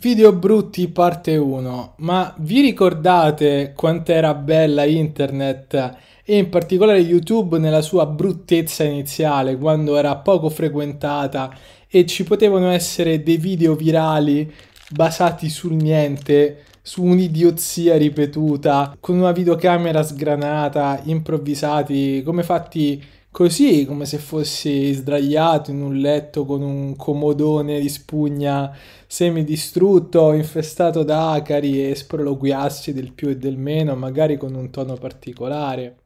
Video brutti parte 1, ma vi ricordate quant'era bella internet e in particolare YouTube nella sua bruttezza iniziale, quando era poco frequentata e ci potevano essere dei video virali basati sul niente, su un'idiozia ripetuta, con una videocamera sgranata, improvvisati, come fatti così come se fossi sdraiato in un letto con un comodone di spugna semidistrutto, infestato da acari e sproloquiassi del più e del meno, magari con un tono particolare.